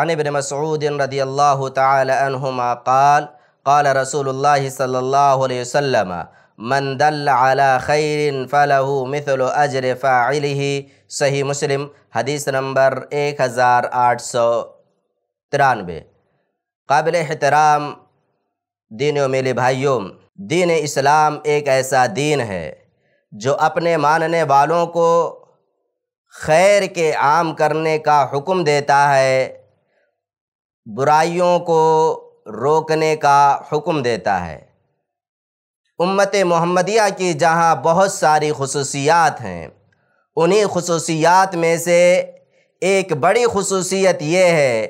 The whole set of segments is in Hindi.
अन इबन मसऊद रदी अल्लाह तहुमा काल काल रसूल सल्ला वसम मन दल अला खैर फ़लहु मिसल अजर फ़ाइलही सही मुस्लिम हदीस नंबर एक हज़ार आठ सौ तिरानवे काबिल एहतराम दीनों मेरे भाइयों दीन इस्लाम एक ऐसा दीन है जो अपने मानने वालों को खैर के आम करने का हुक्म देता है बुराइयों को रोकने का हुक्म देता है उम्मत मोहम्मदिया की जहाँ बहुत सारी खसूसियात हैं उन्हीं खसूसियात में से एक बड़ी खसूसियत ये है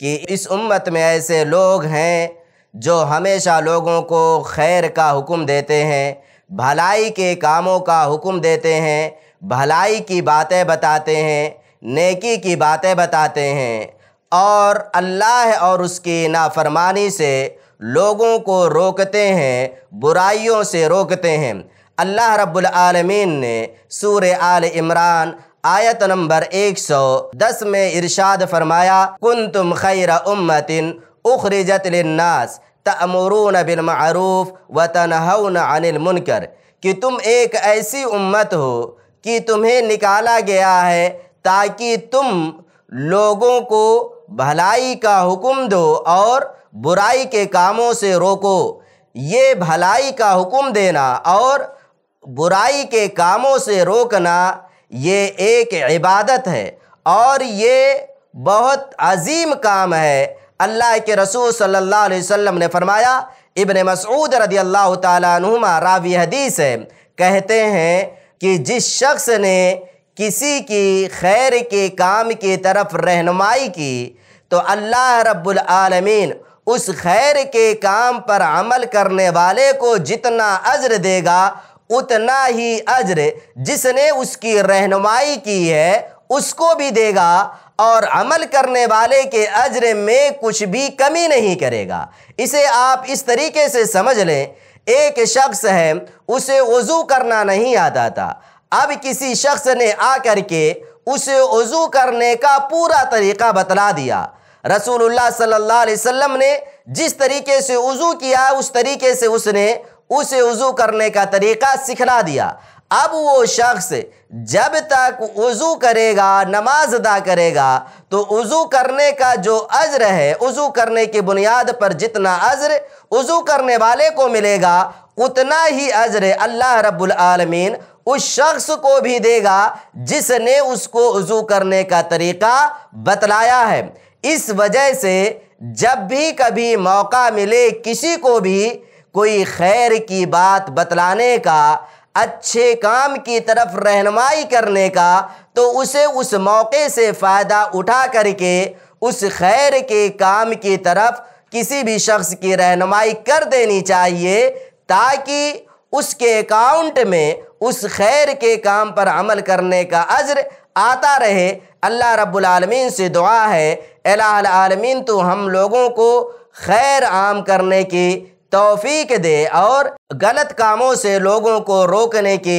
कि इस उम्मत में ऐसे लोग हैं जो हमेशा लोगों को खैर का हुक्म देते हैं भलाई के कामों का हुक्म देते हैं भलाई की बातें बताते हैं नेकी की बातें बताते हैं और अल्लाह और उसकी नाफरमानी से लोगों को रोकते हैं बुराइयों से रोकते हैं अल्लाह रब्बुल आलमीन ने सूर आल इमरान आयत नंबर 110 में इरशाद फरमाया कुन तुम खैर उम्मतिन उखरिजतनास तमरून बिलमरूफ व तनहन अनिल मुनकर कि तुम एक ऐसी उम्मत हो कि तुम्हें निकाला गया है ताकि तुम लोगों को भलाई का हुक्म दो और बुराई के कामों से रोको ये भलाई का हुक्म देना और बुराई के कामों से रोकना ये एक इबादत है और ये बहुत अजीम काम है अल्लाह के रसूल सल्लल्लाहु अलैहि वसल्लम ने फरमाया इबन मसऊद रदी अल्लाह तुमा रावी हदीस है कहते हैं कि जिस शख्स ने किसी की खैर के काम की तरफ रहनुमाई की तो अल्लाह रब्बुल आलमीन उस खैर के काम पर अमल करने वाले को जितना अज्र देगा उतना ही अज्र जिसने उसकी रहनुमाई की है उसको भी देगा और अमल करने वाले के अज्र में कुछ भी कमी नहीं करेगा इसे आप इस तरीके से समझ लें एक शख्स है उसे वज़ू करना नहीं आता था अब किसी शख्स ने आकर के उसे वज़ू करने का पूरा तरीका बतला दिया रसूलुल्लाह सल्लल्लाहु अलैहि वसल्लम ने जिस तरीके से वज़ू किया उस तरीके से उसने उसे वज़ू करने का तरीका सिखला दिया अब वो शख्स जब तक वज़ू करेगा नमाज अदा करेगा तो वज़ू करने का जो अज्र है वज़ू करने की बुनियाद पर जितना अज्र वज़ू करने वाले को मिलेगा उतना ही अज्र अल्लाह रब्बुल आलमीन उस शख्स को भी देगा जिसने उसको वजू करने का तरीका बतलाया है इस वजह से जब भी कभी मौका मिले किसी को भी कोई खैर की बात बतलाने का अच्छे काम की तरफ रहनमाई करने का तो उसे उस मौके से फ़ायदा उठा करके उस खैर के काम की तरफ किसी भी शख्स की रहनमाई कर देनी चाहिए ताकि उसके अकाउंट में उस खैर के काम पर अमल करने का अज्र आता रहे अल्लाह रब्बुल आलमीन से दुआ है आलमीन तो हम लोगों को खैर आम करने की तौफीक दे और गलत कामों से लोगों को रोकने की